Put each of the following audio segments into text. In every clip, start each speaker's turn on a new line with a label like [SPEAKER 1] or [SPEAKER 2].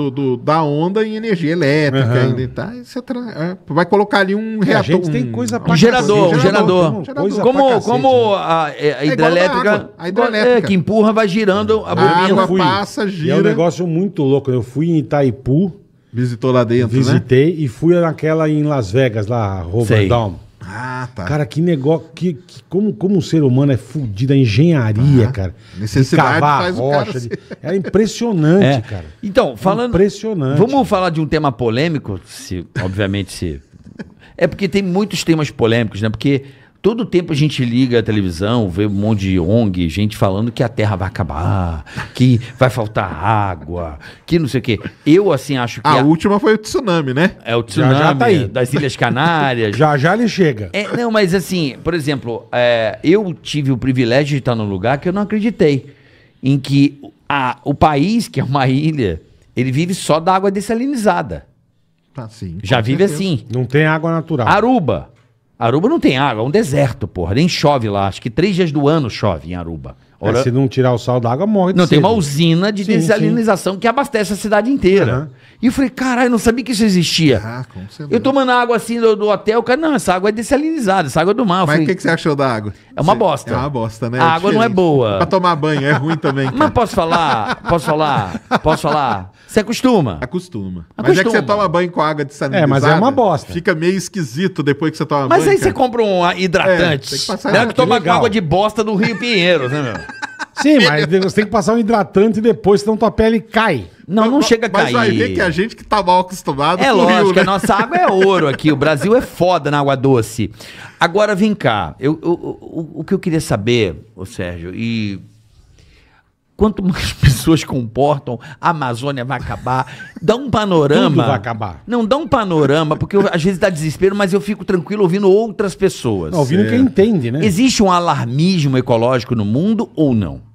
[SPEAKER 1] do, do, da onda em energia elétrica uhum. ainda, tá? Você é, vai colocar ali um reator. gente um... tem coisa pra um né? gerador, um gerador, um gerador. Como, cacete, né? Né? como
[SPEAKER 2] a, é, é a hidrelétrica, é a hidrelétrica. É, que empurra, vai girando a bobina. A água passa, gira. é um negócio
[SPEAKER 1] muito louco. Eu fui em Itaipu. Visitou lá dentro, visitei, né? Visitei e fui naquela em Las Vegas, lá, Robert Down. Ah, tá. Cara, que negócio. Que, que como, como um ser humano é fudido, a engenharia,
[SPEAKER 2] ah, cara. Necessidade de cavar faz rocha. O de... É impressionante, é. cara. Então, é falando. Impressionante. Vamos falar de um tema polêmico, se, obviamente, se. É porque tem muitos temas polêmicos, né? Porque Todo tempo a gente liga a televisão, vê um monte de ONG, gente falando que a terra vai acabar, que vai faltar água, que não sei o quê. Eu, assim, acho que. A, a... última foi o tsunami, né? É o tsunami já, já tá aí. das Ilhas Canárias.
[SPEAKER 1] já já ele chega.
[SPEAKER 2] É, não, mas assim, por exemplo, é, eu tive o privilégio de estar num lugar que eu não acreditei. Em que a, o país, que é uma ilha, ele vive só da água dessalinizada. Ah, sim, já vive certeza. assim. Não tem água natural. Aruba. Aruba não tem água, é um deserto, porra. Nem chove lá. Acho que três dias do ano chove em Aruba. É, Olha... É, se não tirar o sal da água, morre de Não, cedo. tem uma usina de sim, desalinização sim. que abastece a cidade inteira. Uhum. E eu falei, caralho, eu não sabia que isso existia. Ah, como você é eu tomando água assim do, do, hotel, o cara, não, essa água é dessalinizada, essa água é do mar. Mas o que, que você achou da água? É uma bosta. É uma bosta, né? A é água não é boa. Pra tomar banho, é ruim também. Cara. Mas posso falar? Posso falar? Posso falar? Você
[SPEAKER 1] acostuma? Acostuma.
[SPEAKER 2] Mas é que você toma banho com água dessalinizada. É, mas é uma
[SPEAKER 1] bosta. Fica meio esquisito
[SPEAKER 2] depois que você toma mas banho. Mas aí cara. você compra um é, hidratante. É, tem que passar. Né, que toma água de bosta do Rio Pinheiro, né, meu?
[SPEAKER 1] Sim, mas você tem que passar um hidratante depois, senão tua pele cai. Não, não mas, chega a cair. Mas vai ver que a
[SPEAKER 2] gente que tá mal acostumado É lógico, Rio, né? a nossa água é ouro aqui. O Brasil é foda na água doce. Agora, vem cá. Eu, eu, o o que eu queria saber, ô Sérgio, e quanto mais pessoas comportam, a Amazônia vai acabar. Dá um panorama. Tudo vai acabar. Não, dá um panorama, porque eu, às vezes dá desespero, mas eu fico tranquilo ouvindo outras pessoas. Não, ouvindo é. quem entende, né? Existe um alarmismo ecológico no mundo ou não?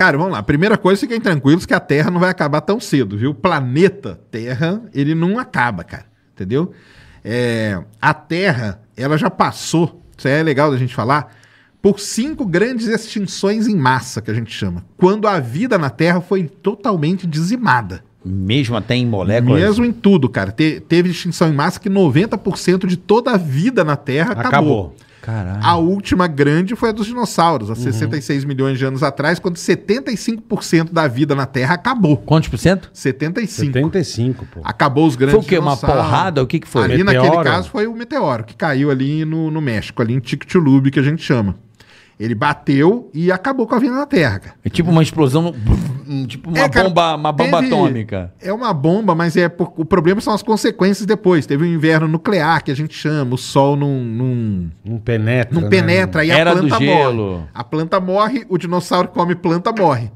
[SPEAKER 2] Cara, vamos lá. Primeira coisa, fiquem tranquilos que a Terra não vai acabar tão cedo, viu? O
[SPEAKER 1] planeta Terra, ele não acaba, cara. Entendeu? É, a Terra, ela já passou, isso é legal da gente falar, por cinco grandes extinções em massa, que a gente chama, quando a vida na Terra foi totalmente dizimada. Mesmo até em moléculas? Mesmo em tudo, cara. Te, teve extinção em massa que 90% de toda a vida na Terra acabou. acabou. Caralho. A última grande foi a dos dinossauros, há uhum. 66 milhões de anos atrás, quando 75% da vida na Terra acabou. Quantos por cento? 75. 75, pô. Acabou
[SPEAKER 2] os grandes Foi o quê? Uma porrada? O que, que foi? Ali meteoro? naquele caso
[SPEAKER 1] foi o meteoro, que caiu ali no, no México, ali em Chicxulub que a gente chama. Ele bateu e acabou com a vida na Terra. Cara. É tipo uma explosão um, tipo
[SPEAKER 2] uma é, cara, bomba, uma bomba teve, atômica.
[SPEAKER 1] É uma bomba, mas é por, o problema são as consequências depois. Teve um inverno nuclear que a gente chama, o sol não não penetra, não né? penetra e Era a planta do gelo. morre. A planta morre, o dinossauro come planta morre.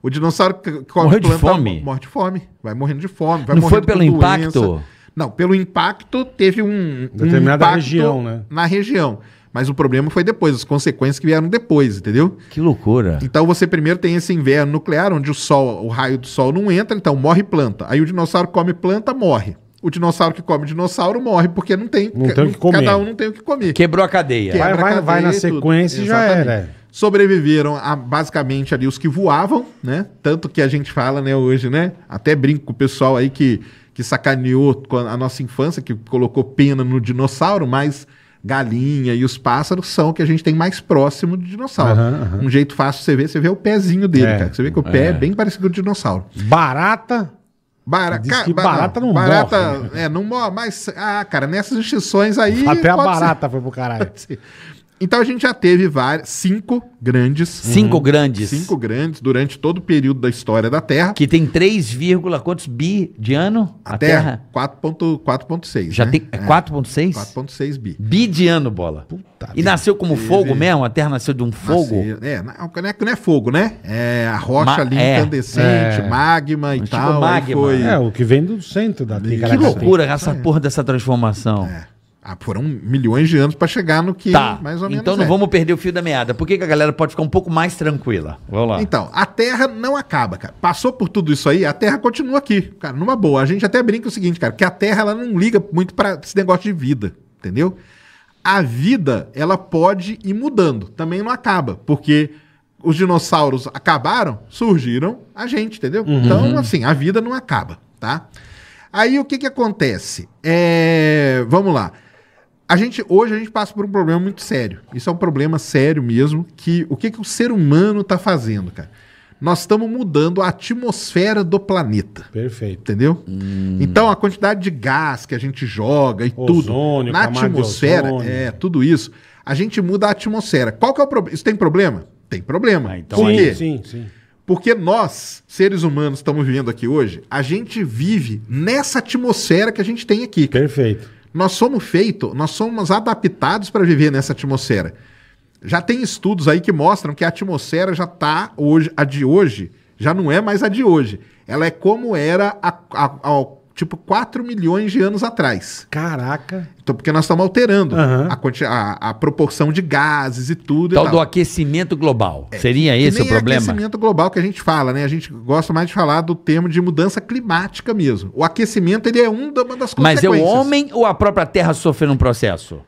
[SPEAKER 1] O dinossauro come Morreu planta de fome. morre de fome, vai morrendo de fome, vai não foi pelo impacto. Não, pelo impacto teve um, um determinada região, né? Na região. Mas o problema foi depois, as consequências que vieram depois, entendeu? Que loucura. Então você primeiro tem esse inverno nuclear, onde o sol, o raio do sol não entra, então morre planta. Aí o dinossauro come planta, morre. O dinossauro que come dinossauro morre, porque não tem. Não tem o que comer. Cada um não tem o que comer. Quebrou a cadeia. Quebra vai, vai, cadeia vai na sequência e já era. Sobreviveram a, basicamente ali os que voavam, né? Tanto que a gente fala, né, hoje, né? Até brinco com o pessoal aí que, que sacaneou a nossa infância, que colocou pena no dinossauro, mas galinha e os pássaros são o que a gente tem mais próximo de dinossauro. Uhum, uhum. Um jeito fácil de você ver, você vê o pezinho dele, é, cara. Você vê que o pé é, é bem parecido com o dinossauro. Barata. Bara... Diz que barata não, morre. barata, É, não morre, mas. Ah, cara, nessas extinções aí. Até a barata ser. foi pro caralho. Então a gente já teve várias, cinco grandes. Cinco uhum. grandes. Cinco grandes durante todo o período da história da Terra. Que tem 3, quantos
[SPEAKER 2] bi de ano? A, a Terra? terra? 4,6. Já né? tem é, 4,6? É. 4,6 bi. Bi de ano, bola. Puta e nasceu como teve... fogo mesmo? A Terra nasceu de um fogo? Nasceu, é, não é, não é fogo, né?
[SPEAKER 1] É a rocha Ma ali é, incandescente, é. magma e Antigo tal. Magma. Foi... É,
[SPEAKER 2] o que vem do centro da Terra. Que né? loucura essa é. porra dessa transformação. É. Ah, foram milhões de anos para chegar no que tá. mais ou menos. Então não é. vamos perder o fio da meada. Por que, que, a galera pode ficar um pouco mais
[SPEAKER 1] tranquila? Vamos lá. Então, a Terra não acaba, cara. Passou por tudo isso aí, a Terra continua aqui. Cara, numa boa. A gente até brinca o seguinte, cara, que a Terra ela não liga muito para esse negócio de vida, entendeu? A vida, ela pode ir mudando. Também não acaba, porque os dinossauros acabaram, surgiram a gente, entendeu? Uhum. Então, uhum. assim, a vida não acaba, tá? Aí o que que acontece? É... Vamos lá. A gente, hoje a gente passa por um problema muito sério. Isso é um problema sério mesmo, que o que, que o ser humano está fazendo, cara? Nós estamos mudando a atmosfera do planeta. Perfeito. Entendeu? Hum. Então, a quantidade de gás que a gente joga e ozônio, tudo na atmosfera, é, tudo isso, a gente muda a atmosfera. Qual que é o problema? Isso tem problema? Tem problema. Ah, então Por quê? Sim, sim. Porque nós, seres humanos, estamos vivendo aqui hoje, a gente vive nessa atmosfera que a gente tem aqui. Perfeito. Nós somos feitos, nós somos adaptados para viver nessa atmosfera. Já tem estudos aí que mostram que a atmosfera já está hoje, a de hoje, já não é mais a de hoje. Ela é como era a, tipo 4 milhões de anos atrás. Caraca. Então, porque nós estamos alterando uhum. a, a, a, proporção de gases e tudo. Tal, e tal. do
[SPEAKER 2] aquecimento global. É. Seria esse o problema? É aquecimento
[SPEAKER 1] global que a gente fala, né? A gente gosta mais de falar do termo de mudança climática mesmo.
[SPEAKER 2] O aquecimento ele é um uma das consequências. Mas é o homem ou a própria Terra sofrendo um processo?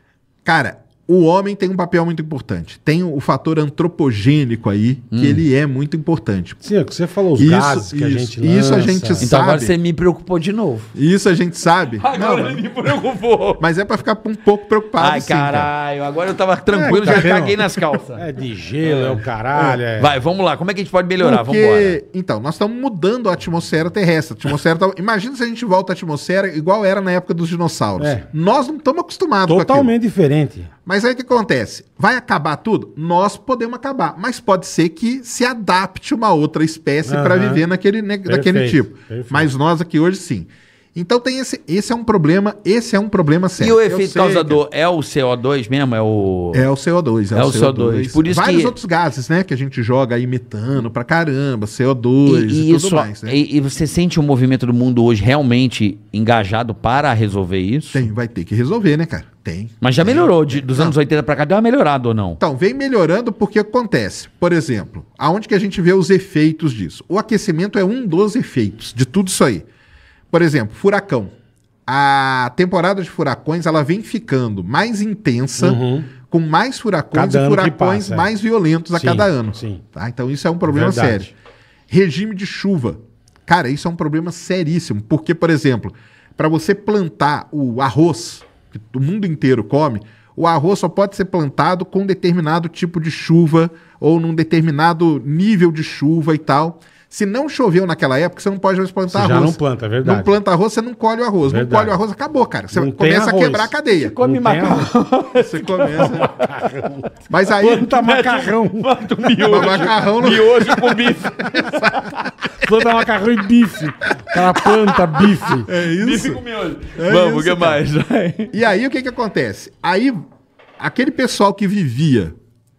[SPEAKER 1] Cara, o homem tem um papel muito importante. Tem o fator antropogênico aí, hum. que ele é muito importante. Sim, é que você falou os isso, gases que isso, a gente lança. Isso a gente então sabe. Então agora você me preocupou de novo. Isso a gente sabe. Agora não, ele me preocupou. Mas é para ficar um pouco preocupado. Ai, sim, caralho.
[SPEAKER 2] Cara. Agora eu tava tranquilo, é, tá já vendo? caguei nas calças. É de gelo, é, o caralho. É. é. Vai, vamos lá. Como é que a gente pode melhorar? Porque, vamos embora.
[SPEAKER 1] Então, nós estamos mudando a atmosfera terrestre. A atmosfera tá... Imagina se a gente volta à atmosfera igual era na época dos dinossauros. É. Nós não estamos acostumados Totalmente com aquilo. diferente. Mas aí o que acontece? Vai acabar tudo? Nós podemos acabar, mas pode ser que se adapte uma outra espécie uhum. para viver naquele, né, perfeito, daquele tipo. Perfeito. Mas nós aqui hoje sim. Então tem esse, esse é um problema, esse é um problema sério. E o efeito causador
[SPEAKER 2] que... é o CO2 mesmo, é o É o CO2, é, é o CO2. É CO2. Por isso Vários que... outros
[SPEAKER 1] gases, né, que a gente joga aí metano pra caramba, CO2 e, e, e tudo isso, mais, né?
[SPEAKER 2] E, e, você sente o movimento do mundo hoje realmente engajado para resolver isso? Tem, vai ter que resolver, né, cara? Tem. Mas já tem, melhorou de, dos anos não. 80 para cá, deu uma melhorada ou não? Então, vem melhorando porque acontece. Por exemplo,
[SPEAKER 1] aonde que a gente vê os efeitos disso? O aquecimento é um dos efeitos de tudo isso aí. Por exemplo, furacão. A temporada de furacões ela vem ficando mais intensa, uhum. com mais furacões cada e furacões passa, é. mais é. violentos a sim, cada ano. Sim. Tá? Então isso é um problema Verdade. sério. Regime de chuva. Cara, isso é um problema seríssimo, porque, por exemplo, para você plantar o arroz, que o mundo inteiro come, o arroz só pode ser plantado com determinado tipo de chuva ou num determinado nível de chuva e tal. Se não choveu naquela época, você não pode mais plantar você arroz. Já não planta, é verdade. Não planta arroz, você não colhe o arroz. Verdade. Não colhe o arroz, acabou, cara. Você não começa a quebrar a cadeia. Você come não macarrão.
[SPEAKER 2] Você começa.
[SPEAKER 1] Mas aí. Planta macarrão.
[SPEAKER 2] Planta miojo. macarrão no...
[SPEAKER 1] Miojo com bife. planta macarrão e bife. Cara, planta bife. É isso. Bife com
[SPEAKER 2] miojo. É Vamos, o que mais?
[SPEAKER 1] e aí, o que que acontece? Aí, aquele pessoal que vivia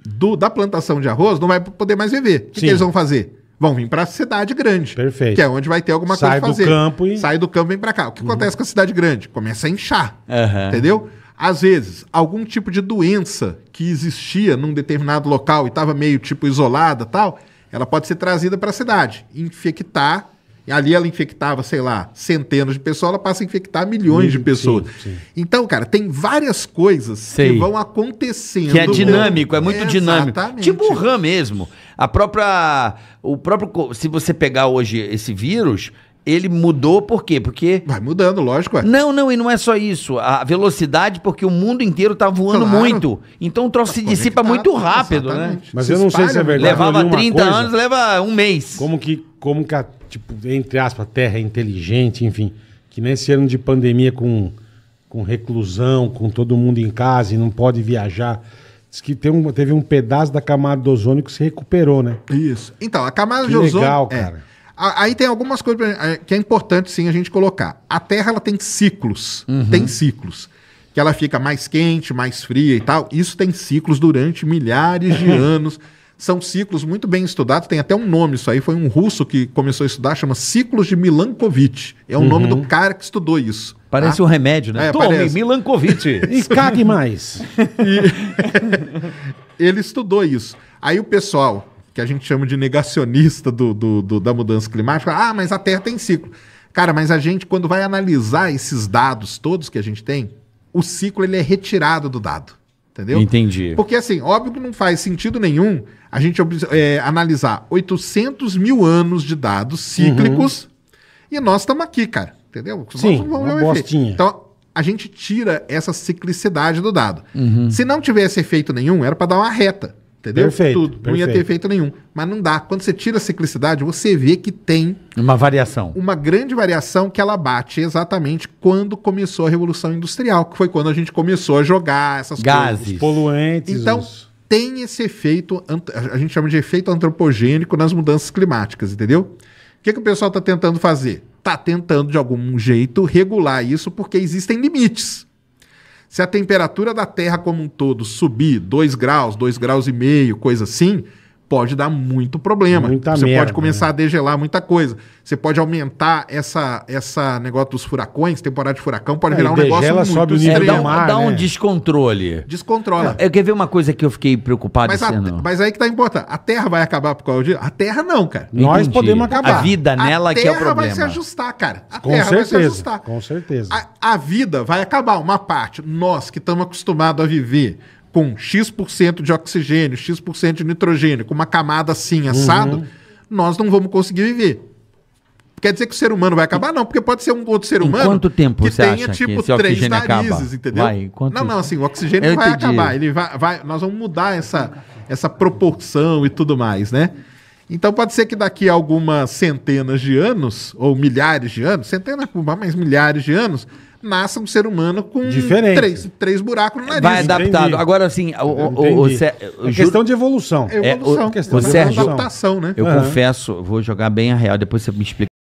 [SPEAKER 1] do, da plantação de arroz não vai poder mais viver. O que, que eles vão fazer? Vão vir para a cidade grande. Perfeito. Que é onde vai ter alguma Sai coisa fazer. Sai do campo e... Sai do campo e vem para cá. O que uhum. acontece com a cidade grande? Começa a inchar. Uhum. Entendeu? Às vezes, algum tipo de doença que existia num determinado local e estava meio tipo isolada tal, ela pode ser trazida para a cidade, infectar. E ali ela infectava, sei lá, centenas de pessoas, ela passa a infectar milhões sim, de pessoas. Sim, sim. Então, cara, tem várias coisas sei. que vão acontecendo. Que é dinâmico, é muito é, dinâmico. Tipo
[SPEAKER 2] o RAM mesmo. A própria. O próprio. Se você pegar hoje esse vírus, ele mudou por quê? Porque. Vai mudando, lógico. É. Não, não, e não é só isso. A velocidade, porque o mundo inteiro tá voando claro. muito. Então o troço tá se dissipa muito rápido, né? exatamente. né? Mas se eu não espalha, sei se é verdade. Levava 30 coisa, anos, leva um
[SPEAKER 1] mês. Como que, como que a, tipo, entre aspas, terra é inteligente, enfim. Que nesse ano de pandemia com, com reclusão, com todo mundo em casa e não pode viajar Diz que tem um, teve um pedaço da camada de ozônio que se recuperou, né? Isso. Então, a camada que de ozônio. legal, é, cara. Aí tem algumas coisas é, que é importante sim a gente colocar. A Terra ela tem ciclos, uhum. tem ciclos. Que ela fica mais quente, mais fria e tal. Isso tem ciclos durante milhares de anos. São ciclos muito bem estudados, tem até um nome isso aí, foi um russo que começou a estudar, chama ciclos de Milankovitch. É o uhum. nome do cara que estudou isso. Parece tá? um remédio, né? É, Tome parece.
[SPEAKER 2] Milankovitch. e cague
[SPEAKER 1] mais. E... ele estudou isso. Aí o pessoal, que a gente chama de negacionista do, do, do, da mudança climática, ah, mas a Terra tem ciclo. Cara, mas a gente, quando vai analisar esses dados todos que a gente tem, o ciclo ele é retirado do dado. Entendeu? Entendi. Porque, assim, óbvio que não faz sentido nenhum a gente é, analisar 800 mil anos de dados uhum. cíclicos uhum. e nós estamos aqui, cara. Entendeu? Sim, nós vamos ver bostinha. Então, a gente tira essa ciclicidade do dado. Uhum. Se não tivesse efeito nenhum, era para dar uma reta. Entendeu? Perfeito, Tudo. Perfeito. Não ia ter efeito nenhum. Mas não dá. Quando você tira a ciclicidade, você vê que tem.
[SPEAKER 2] Uma variação.
[SPEAKER 1] Uma grande variação que ela bate exatamente quando começou a Revolução Industrial, que foi quando a gente começou a jogar essas Gases. coisas. Poluentes. Então, os... tem esse efeito, a gente chama de efeito antropogênico nas mudanças climáticas, entendeu? O que, que o pessoal está tentando fazer? Está tentando, de algum jeito, regular isso, porque existem limites. Se a temperatura da Terra como um todo subir 2 graus, 2 graus e meio, coisa assim, pode dar muito problema. Muita você merda, pode começar né? a degelar muita coisa. Você pode aumentar essa, essa negócio dos furacões, temporada de furacão, pode é, virar um negócio sobe muito sobe É, dá, dá um né?
[SPEAKER 2] descontrole. Descontrola. É. Eu é, quer ver uma coisa que eu fiquei preocupado mas, a,
[SPEAKER 1] mas aí que tá importante. A Terra vai acabar por causa disso? A Terra não, cara. Entendi. Nós podemos acabar. A vida nela a que é o problema. A Terra vai se ajustar, cara. A com Terra certeza, vai se ajustar. Com certeza. A, a vida vai acabar, uma parte. Nós que estamos acostumados a viver com X% de oxigênio, X% de nitrogênio, com uma camada assim, uhum. assado, uhum. nós não vamos conseguir viver. Quer dizer que o ser humano vai acabar? Não, porque pode ser um outro ser humano. Em quanto tempo que você tenha, acha tipo, que três oxigênio narizes, acaba? entendeu? Vai, quanto... Não, não, assim, o oxigênio Eu vai entendi. acabar. Ele vai, vai, nós vamos mudar essa, essa proporção e tudo mais, né? Então pode ser que daqui a algumas centenas de anos, ou milhares de anos, centenas, mas milhares de anos, nasça um ser humano com Diferente. Três, três buracos no nariz. Vai adaptado. Entendi. Agora, assim, o, o, o, é questão de evolução. É, é evolução. É, o, questão o de Sérgio, adaptação, né? Eu uhum.
[SPEAKER 2] confesso, vou jogar bem a real, depois você me explica